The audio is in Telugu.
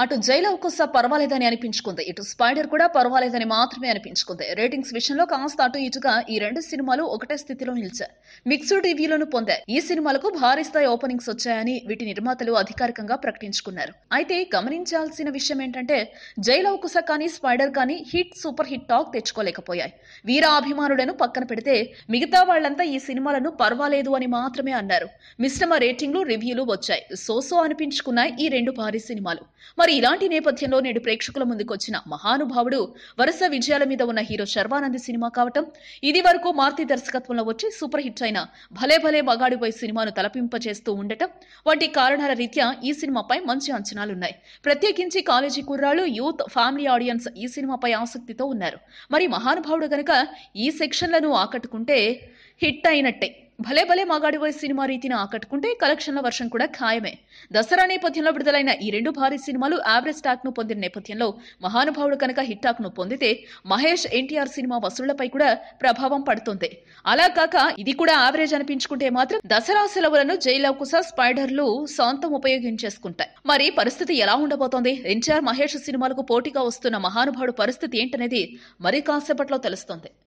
అటు జైలు ఒక్కోసా పర్వాలేదని అనిపించుకుంది ఇటు స్పైడర్ కూడా పర్వాలేదని మాత్రమే అనిపించుకుంది రేటింగ్స్ విషయంలో కాస్త అటు ఇటుగా ఈ రెండు సినిమాలు ఒకటే స్థితిలో నిలిచాయి మిక్స్డ్ రివ్యూలను పొందాయి ఈ సినిమాలకు భారీ స్థాయి ఓపెనింగ్స్ వచ్చాయని వీటి నిర్మాతలు అధికారికంగా ప్రకటించుకున్నారు అయితే గమనించాల్సిన విషయం ఏంటంటే జైలు ఒక్కోసా కానీ స్పైడర్ కానీ హిట్ సూపర్ హిట్ టాక్ తెచ్చుకోలేకపోయాయి వీర అభిమానులను పక్కన పెడితే మిగతా వాళ్ళంతా ఈ సినిమాలను పర్వాలేదు అని మాత్రమే అన్నారు మిశ్రమ రేటింగ్లు రివ్యూలు వచ్చాయి సోసో అనిపించుకున్నాయి ఈ రెండు భారీ సినిమాలు మరి మరి ఇలాంటి నేపథ్యంలో నేడు ప్రేక్షకుల ముందుకు వచ్చిన మహానుభావుడు వరుస విజయాల మీద ఉన్న హీరో శర్వానంద్ సినిమా కావటం ఇది వరకు మార్తి దర్శకత్వంలో వచ్చి సూపర్ హిట్ అయిన భలే భలే మగాడిపోయి సినిమాను తలపింపచేస్తూ ఉండటం వంటి కారణాల రీత్యా ఈ సినిమాపై మంచి అంచనాలున్నాయి ప్రత్యేకించి కాలేజీ కుర్రాళ్ళు యూత్ ఫ్యామిలీ ఆడియన్స్ ఈ సినిమాపై ఆసక్తితో ఉన్నారు మరి మహానుభావుడు గనక ఈ సెక్షన్లను ఆకట్టుకుంటే హిట్ అయినట్టే భలే భలే వయసు సినిమా రీతిని ఆకట్టుకుంటే కలెక్షన్ల వర్షం కూడా ఖాయమే దసరా నేపథ్యంలో విడుదలైన ఈ రెండు భారీ సినిమాలు యావరేజ్ టాక్ ను పొందిన నేపథ్యంలో మహానుభావుడు కనుక హిట్ టాక్ ను పొందితే మహేష్ ఎన్టీఆర్ సినిమా వసూళ్లపై కూడా ప్రభావం పడుతుంది అలా కాక ఇది కూడా యావరేజ్ అనిపించుకుంటే మాత్రం దసరా సెలవులను జైలవకుస స్పైడర్లు సొంతం ఉపయోగించేసుకుంటాయి మరి పరిస్థితి ఎలా ఉండబోతోంది ఎన్టీఆర్ మహేష్ సినిమాలకు పోటీగా వస్తున్న మహానుభావుడు పరిస్థితి ఏంటనేది మరి కాసేపట్లో తెలుస్తోంది